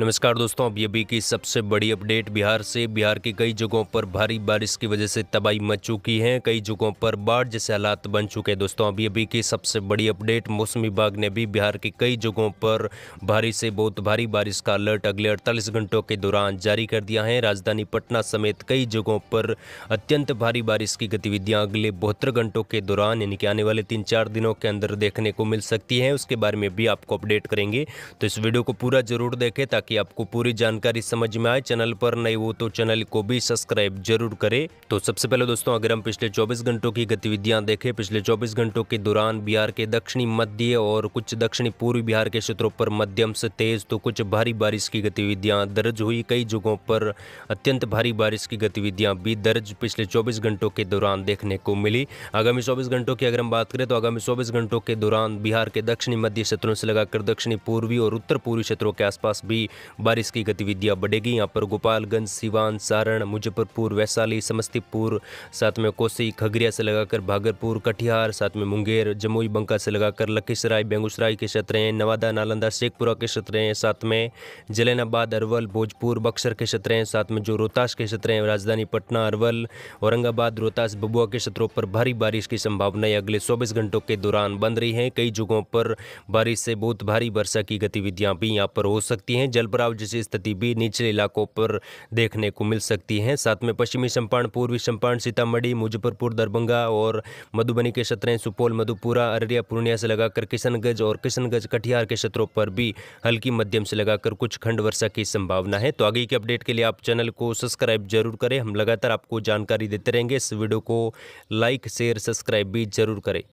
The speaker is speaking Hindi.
नमस्कार दोस्तों अब ये बी की सबसे बड़ी अपडेट बिहार से बिहार की कई जगहों पर भारी बारिश की वजह से तबाही मच चुकी है कई जगहों पर बाढ़ जैसे हालात बन चुके हैं दोस्तों अब ये की सबसे बड़ी अपडेट मौसम विभाग ने भी बिहार के कई जगहों पर भारी से बहुत भारी बारिश का अलर्ट अगले अड़तालीस घंटों के दौरान जारी कर दिया है राजधानी पटना समेत कई जगहों पर अत्यंत भारी बारिश की गतिविधियाँ अगले बहत्तर घंटों के दौरान यानी कि आने वाले तीन चार दिनों के अंदर देखने को मिल सकती है उसके बारे में भी आपको अपडेट करेंगे तो इस वीडियो को पूरा जरूर देखें ताकि ताकि आपको पूरी जानकारी समझ में आए चैनल पर नए हो तो चैनल को भी सब्सक्राइब जरूर करें तो सबसे पहले दोस्तों अगर हम पिछले 24 घंटों की गतिविधियां देखें पिछले 24 घंटों के दौरान बिहार के दक्षिणी मध्य और कुछ दक्षिणी पूर्वी बिहार के क्षेत्रों पर मध्यम से तेज तो कुछ भारी बारिश की गतिविधियाँ दर्ज हुई कई जगहों पर अत्यंत भारी बारिश की गतिविधियाँ भी दर्ज पिछले चौबीस घंटों के दौरान देखने को मिली आगामी चौबीस घंटों की अगर हम बात करें तो आगामी चौबीस घंटों के दौरान बिहार के दक्षिणी मध्य क्षेत्रों से लगाकर दक्षिणी पूर्वी और उत्तर पूर्वी क्षेत्रों के आसपास भी बारिश की गतिविधियां बढ़ेगी यहां पर गोपालगंज सिवान सारण मुजफ्फरपुर वैशाली समस्तीपुर साथ में कोसी खगड़िया से लगाकर भागलपुर कटिहार साथ में मुंगेर जमुई बंका से लगाकर लखीसराय बेगूसराय के क्षेत्र हैं नवादा नालंदा शेखपुरा के क्षेत्र हैं साथ में जलेनाबाद अरवल भोजपुर बक्सर के क्षेत्र हैं साथ में जो रोहतास के क्षेत्र हैं राजधानी पटना अरवल औरंगाबाद रोहतास बबुआ के क्षेत्रों पर भारी बारिश की संभावनाएं अगले चौबीस घंटों के दौरान बन रही हैं कई जगहों पर बारिश से बहुत भारी वर्षा की गतिविधियां भी यहां पर हो सकती हैं जल जलभराव जैसी स्थिति भी निचले इलाकों पर देखने को मिल सकती है साथ में पश्चिमी चंपारण पूर्वी चंपारण सीतामढ़ी मुजफ्फरपुर दरभंगा और मधुबनी के क्षेत्र सुपौल मधुपुरा अररिया पूर्णिया से लगाकर किशनगंज और किशनगंज कटिहार के क्षेत्रों पर भी हल्की मध्यम से लगाकर कुछ खंड वर्षा की संभावना है तो आगे के अपडेट के लिए आप चैनल को सब्सक्राइब जरूर करें हम लगातार आपको जानकारी देते रहेंगे इस वीडियो को लाइक शेयर सब्सक्राइब भी जरूर करें